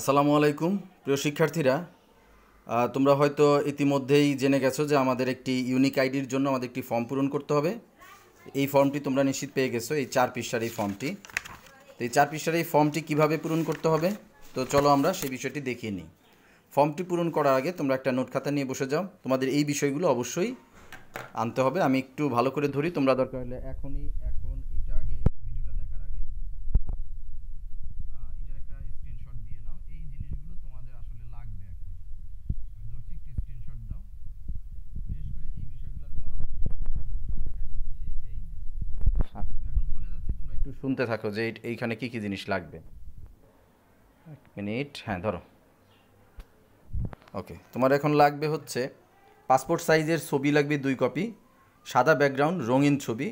আসসালামু আলাইকুম প্রিয় শিক্ষার্থীরা তোমরা হয়তো ইতিমধ্যেই জেনে গেছো যে আমাদের একটি ইউনিক আইডির জন্য আমাদের একটি ফর্ম পূরণ করতে হবে এই ফর্মটি তোমরা নিশ্চিত পেয়ে গেছো এই চার পৃষ্ঠার এই ফর্মটি তো এই চার পৃষ্ঠার এই ফর্মটি কিভাবে পূরণ করতে হবে তো চলো আমরা সেই বিষয়টি দেখিয়ে নিই ফর্মটি পূরণ করার আগে তোমরা একটা নোট খাতা নিয়ে বসে যাও তোমাদের এই বিষয়গুলো অবশ্যই আনতে হবে আমি একটু ভালো করে ধরি তোমরা দরকার হলে এখনই শুনতে থাকো যে এইখানে কি কি জিনিস লাগবে এক মিনিট হ্যাঁ ধরো ওকে তোমার এখন লাগবে হচ্ছে পাসপোর্ট সাইজের ছবি লাগবে দুই কপি সাদা ব্যাকগ্রাউন্ড রঙিন ছবি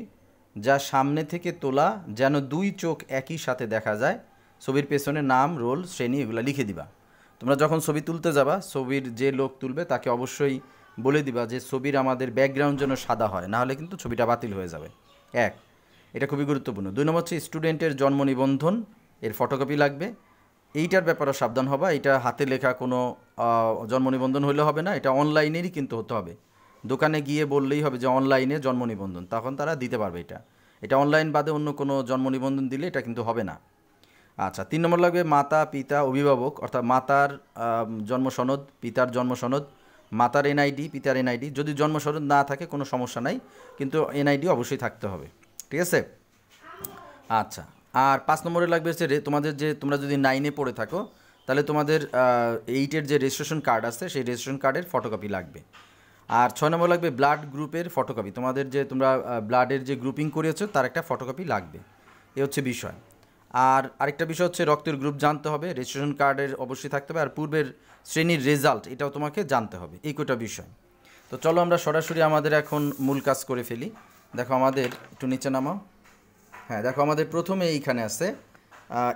যা সামনে থেকে তোলা যেন দুই চোখ একই সাথে দেখা যায় ছবির পেছনে নাম রোল শ্রেণী এগুলো লিখে দিবা তোমরা যখন ছবি তুলতে যাবা ছবির যে লোক তুলবে তাকে অবশ্যই বলে দিবা যে ছবির আমাদের ব্যাকগ্রাউন্ড যেন সাদা হয় নাহলে কিন্তু ছবিটা বাতিল হয়ে যাবে এক এটা খুবই গুরুত্বপূর্ণ দুই নম্বর হচ্ছে স্টুডেন্টের জন্ম নিবন্ধন এর ফটোকপি লাগবে এইটার ব্যাপারে সাবধান হবা এটা হাতে লেখা কোনো জন্ম নিবন্ধন হলে হবে না এটা অনলাইনেরই কিন্তু হতে হবে দোকানে গিয়ে বললেই হবে যে অনলাইনে জন্ম নিবন্ধন তখন তারা দিতে পারবে এটা এটা অনলাইন বাদে অন্য কোনো জন্ম নিবন্ধন দিলে এটা কিন্তু হবে না আচ্ছা তিন নম্বর লাগবে মাতা পিতা অভিভাবক অর্থাৎ মাতার জন্ম সনদ পিতার জন্ম সনদ মাতার এনআইডি পিতার এনআইডি যদি জন্ম সনদ না থাকে কোনো সমস্যা নাই কিন্তু এনআইডি অবশ্যই থাকতে হবে ঠিক আছে আচ্ছা আর পাঁচ নম্বরে লাগবে হচ্ছে তোমাদের যে তোমরা যদি নাইনে পড়ে থাকো তাহলে তোমাদের এইটের যে রেজিস্ট্রেশন কার্ড আছে সেই রেজিস্ট্রেশন কার্ডের ফটোকপি লাগবে আর ছয় নম্বর লাগবে ব্লাড গ্রুপের ফটোকপি তোমাদের যে তোমরা ব্লাডের যে গ্রুপিং করিয়েছো তার একটা ফটোকপি লাগবে এ হচ্ছে বিষয় আর আরেকটা বিষয় হচ্ছে রক্তের গ্রুপ জানতে হবে রেজিস্ট্রেশন কার্ডের অবশ্যই থাকতে হবে আর পূর্বের শ্রেণীর রেজাল্ট এটাও তোমাকে জানতে হবে এই কটা বিষয় তো চলো আমরা সরাসরি আমাদের এখন মূল কাজ করে ফেলি দেখো আমাদের একটু নিচে নামাও হ্যাঁ দেখো আমাদের প্রথমে এইখানে আছে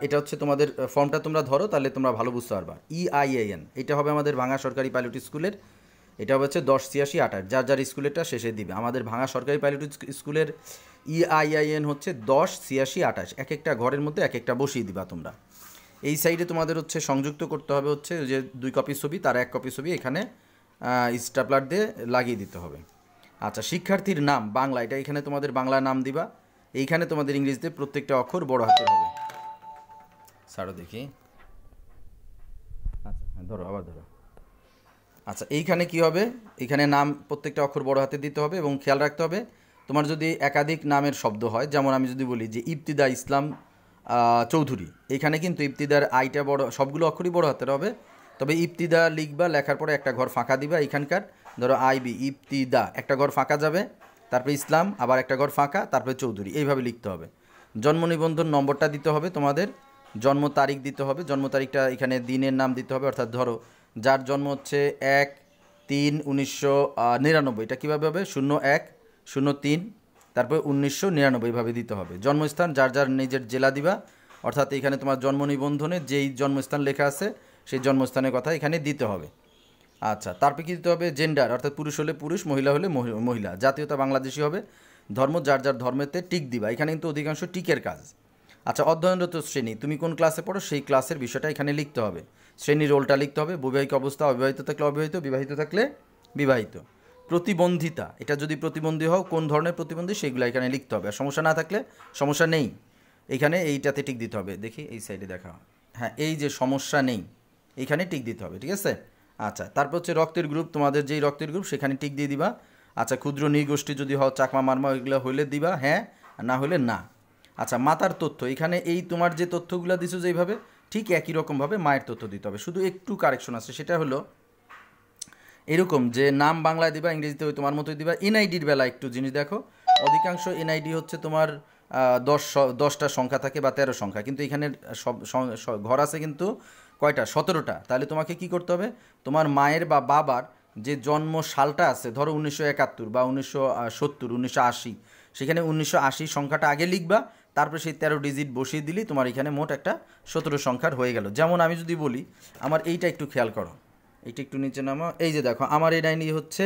এটা হচ্ছে তোমাদের ফর্মটা তোমরা ধরো তাহলে তোমরা ভালো বুঝতে পারবা এন e এটা হবে আমাদের ভাঙা সরকারি পাইলট স্কুলের এটা হচ্ছে দশ ছিয়াশি আঠাশ যার যার স্কুলেরটা শেষে দিবে আমাদের ভাঙা সরকারি পাইলট স্কুলের ইআইআইএন e হচ্ছে দশ ছিয়াশি আঠাশ এক একটা ঘরের মধ্যে এক একটা বসিয়ে দিবা তোমরা এই সাইডে তোমাদের হচ্ছে সংযুক্ত করতে হবে হচ্ছে যে দুই কপি ছবি তার এক কপি ছবি এখানে স্টাপলার দিয়ে লাগিয়ে দিতে হবে আচ্ছা শিক্ষার্থীর নাম বাংলা এটা এখানে তোমাদের বাংলা নাম দিবা এইখানে তোমাদের ইংরেজিতে প্রত্যেকটা অক্ষর বড় হাতে হবে ছাড়ো দেখি আচ্ছা হ্যাঁ ধরো আবার ধরো আচ্ছা এইখানে কি হবে এখানে নাম প্রত্যেকটা অক্ষর বড় হাতে দিতে হবে এবং খেয়াল রাখতে হবে তোমার যদি একাধিক নামের শব্দ হয় যেমন আমি যদি বলি যে ইফতিদা ইসলাম চৌধুরী এখানে কিন্তু ইফতিদার আইটা বড় সবগুলো অক্ষরই বড় হাতের হবে তবে ইফতিদা লিখবা লেখার পরে একটা ঘর ফাঁকা দিবা এখানকার ধরো আইবি ইফতিদা একটা ঘর ফাঁকা যাবে তারপরে ইসলাম আবার একটা ঘর ফাঁকা তারপরে চৌধুরী এইভাবে লিখতে হবে জন্ম নিবন্ধন নম্বরটা দিতে হবে তোমাদের জন্ম তারিখ দিতে হবে জন্ম তারিখটা এখানে দিনের নাম দিতে হবে অর্থাৎ ধরো যার জন্ম হচ্ছে এক তিন উনিশশো নিরানব্বই এটা কীভাবে হবে শূন্য এক শূন্য তিন তারপরে উনিশশো নিরানব্বইভাবে দিতে হবে জন্মস্থান যার যার নিজের জেলা দিবা অর্থাৎ এখানে তোমার জন্ম নিবন্ধনে যেই জন্মস্থান লেখা আছে সেই জন্মস্থানের কথা এখানে দিতে হবে আচ্ছা কি দিতে হবে জেন্ডার অর্থাৎ পুরুষ হলে পুরুষ মহিলা হলে মহিলা জাতীয়তা বাংলাদেশি হবে ধর্ম যার যার ধর্মেতে টিক দিবা এখানে কিন্তু অধিকাংশ টিকের কাজ আচ্ছা অধ্যয়নরত শ্রেণী তুমি কোন ক্লাসে পড়ো সেই ক্লাসের বিষয়টা এখানে লিখতে হবে শ্রেণীর রোলটা লিখতে হবে বৈবাহিক অবস্থা অবিবাহিত থাকলে অবিবাহিত বিবাহিত থাকলে বিবাহিত প্রতিবন্ধিতা এটা যদি প্রতিবন্ধী হও কোন ধরনের প্রতিবন্ধী সেইগুলো এখানে লিখতে হবে আর সমস্যা না থাকলে সমস্যা নেই এখানে এইটাতে টিক দিতে হবে দেখি এই সাইডে দেখা হ্যাঁ এই যে সমস্যা নেই এখানে টিক দিতে হবে ঠিক আছে আচ্ছা তারপর হচ্ছে রক্তের গ্রুপ তোমাদের যেই রক্তের গ্রুপ সেখানে টিক দিয়ে দিবা আচ্ছা ক্ষুদ্র নৃগোষ্ঠী যদি হও চাকমা মারমা ওইগুলো হইলে দিবা হ্যাঁ না হলে না আচ্ছা মাতার তথ্য এখানে এই তোমার যে তথ্যগুলো দিছো যেভাবে ঠিক একই রকমভাবে মায়ের তথ্য দিতে হবে শুধু একটু কারেকশন আছে সেটা হলো এরকম যে নাম বাংলায় দিবা ইংরেজিতে ওই তোমার মতোই দিবা এনআইডির বেলা একটু জিনিস দেখো অধিকাংশ এনআইডি হচ্ছে তোমার দশ দশটা সংখ্যা থাকে বা তেরো সংখ্যা কিন্তু এখানে সব ঘর আছে কিন্তু কয়টা সতেরোটা তাহলে তোমাকে কি করতে হবে তোমার মায়ের বা বাবার যে জন্ম সালটা আছে ধরো উনিশশো একাত্তর বা উনিশশো সত্তর উনিশশো আশি সেখানে উনিশশো আশি সংখ্যাটা আগে লিখবা তারপরে সেই তেরো ডিজিট বসিয়ে দিলি তোমার এখানে মোট একটা সতেরো সংখ্যার হয়ে গেল যেমন আমি যদি বলি আমার এইটা একটু খেয়াল করো এইটা একটু নিচে নামা এই যে দেখো আমার এই ডাইনি হচ্ছে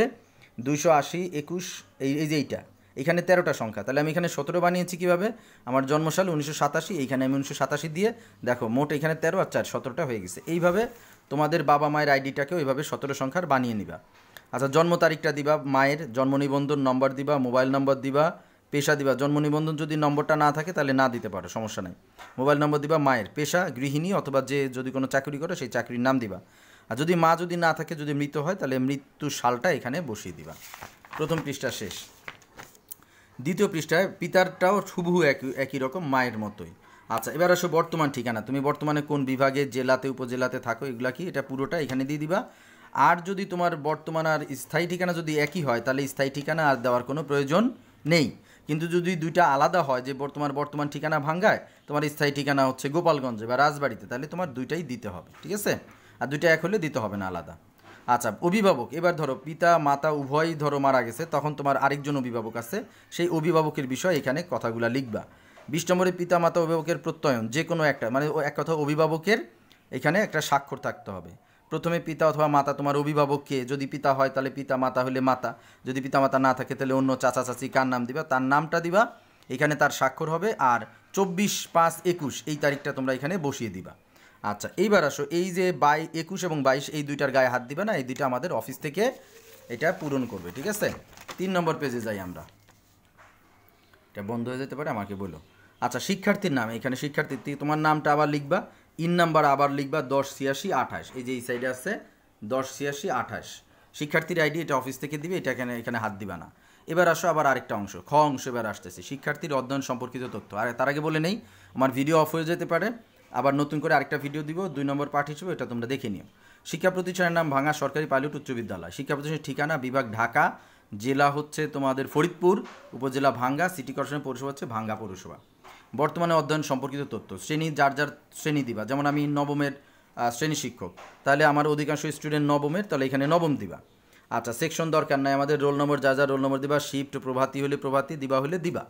দুইশো আশি একুশ এই এই যে এইটা এখানে তেরোটা সংখ্যা তাহলে আমি এখানে সতেরো বানিয়েছি কীভাবে আমার জন্মসাল উনিশশো সাতাশি এইখানে আমি উনিশশো সাতাশি দিয়ে দেখো মোট এখানে তেরো আর চার সতেরোটা হয়ে গেছে এইভাবে তোমাদের বাবা মায়ের আইডিটাকেও ওইভাবে সতেরো সংখ্যার বানিয়ে নিবা আচ্ছা জন্ম তারিখটা দিবা মায়ের জন্ম নিবন্ধন নম্বর দিবা মোবাইল নম্বর দিবা পেশা দিবা জন্ম নিবন্ধন যদি নম্বরটা না থাকে তাহলে না দিতে পারো সমস্যা নাই মোবাইল নম্বর দিবা মায়ের পেশা গৃহিণী অথবা যে যদি কোনো চাকরি করে সেই চাকরির নাম দিবা আর যদি মা যদি না থাকে যদি মৃত হয় তাহলে মৃত্যু সালটা এখানে বসিয়ে দিবা প্রথম পৃষ্ঠা শেষ দ্বিতীয় পৃষ্ঠায় পিতারটাও শুভু একই একই রকম মায়ের মতোই আচ্ছা এবার আসো বর্তমান ঠিকানা তুমি বর্তমানে কোন বিভাগে জেলাতে উপজেলাতে থাকো এগুলা কি এটা পুরোটা এখানে দিয়ে দিবা আর যদি তোমার বর্তমান আর স্থায়ী ঠিকানা যদি একই হয় তাহলে স্থায়ী ঠিকানা আর দেওয়ার কোনো প্রয়োজন নেই কিন্তু যদি দুইটা আলাদা হয় যে তোমার বর্তমান ঠিকানা ভাঙ্গায় তোমার স্থায়ী ঠিকানা হচ্ছে গোপালগঞ্জে বা রাজবাড়িতে তাহলে তোমার দুইটাই দিতে হবে ঠিক আছে আর দুইটা এক হলে দিতে হবে না আলাদা আচ্ছা অভিভাবক এবার ধরো পিতা মাতা উভয়ই ধরো মারা গেছে তখন তোমার আরেকজন অভিভাবক আছে সেই অভিভাবকের বিষয় এখানে কথাগুলো লিখবা বিশ নম্বরে পিতা মাতা অভিভাবকের প্রত্যয়ন যে কোনো একটা মানে এক কথা অভিভাবকের এখানে একটা স্বাক্ষর থাকতে হবে প্রথমে পিতা অথবা মাতা তোমার অভিভাবককে যদি পিতা হয় তাহলে পিতা মাতা হলে মাতা যদি পিতা মাতা না থাকে তাহলে অন্য চাচা চাচি কার নাম দিবা তার নামটা দিবা এখানে তার স্বাক্ষর হবে আর চব্বিশ পাঁচ একুশ এই তারিখটা তোমরা এখানে বসিয়ে দিবা আচ্ছা এইবার আসো এই যে বাই একুশ এবং বাইশ এই দুইটার গায়ে হাত দিবে না এই দুইটা আমাদের অফিস থেকে এটা পূরণ করবে ঠিক আছে তিন নম্বর পেজে যাই আমরা এটা বন্ধ হয়ে যেতে পারে আমাকে বলো আচ্ছা শিক্ষার্থীর নাম এখানে শিক্ষার্থী তোমার নামটা আবার লিখবা ইন নাম্বার আবার লিখবা দশ ছিয়াশি আঠাশ এই যে এই সাইডে আছে দশ ছিয়াশি আঠাশ শিক্ষার্থীর আইডি এটা অফিস থেকে দিবে এটা এখানে এখানে হাত দিবা না এবার আসো আবার আরেকটা অংশ খ অংশ এবার আসতেছে শিক্ষার্থীর অধ্যয়ন সম্পর্কিত তথ্য আর তার আগে বলে নেই আমার ভিডিও অফ হয়ে যেতে পারে আবার নতুন করে আরেকটা ভিডিও দিব দুই নম্বর পার্ট হিসেবে এটা তোমরা দেখে নিও শিক্ষা প্রতিষ্ঠানের নাম ভাঙা সরকারি পাইলট উচ্চ বিদ্যালয় শিক্ষা প্রতিষ্ঠানের ঠিকানা বিভাগ ঢাকা জেলা হচ্ছে তোমাদের ফরিদপুর উপজেলা ভাঙ্গা সিটি কর্পোরেশন পৌরসভা হচ্ছে ভাঙ্গা পৌরসভা বর্তমানে অধ্যয়ন সম্পর্কিত তথ্য শ্রেণী যার যার শ্রেণী দিবা যেমন আমি নবমের শ্রেণী শিক্ষক তাহলে আমার অধিকাংশ স্টুডেন্ট নবমের তাহলে এখানে নবম দিবা আচ্ছা সেকশন দরকার নাই আমাদের রোল নম্বর যা যা রোল নম্বর দিবা শিফট প্রভাতি হলে প্রভাতি দিবা হলে দিবা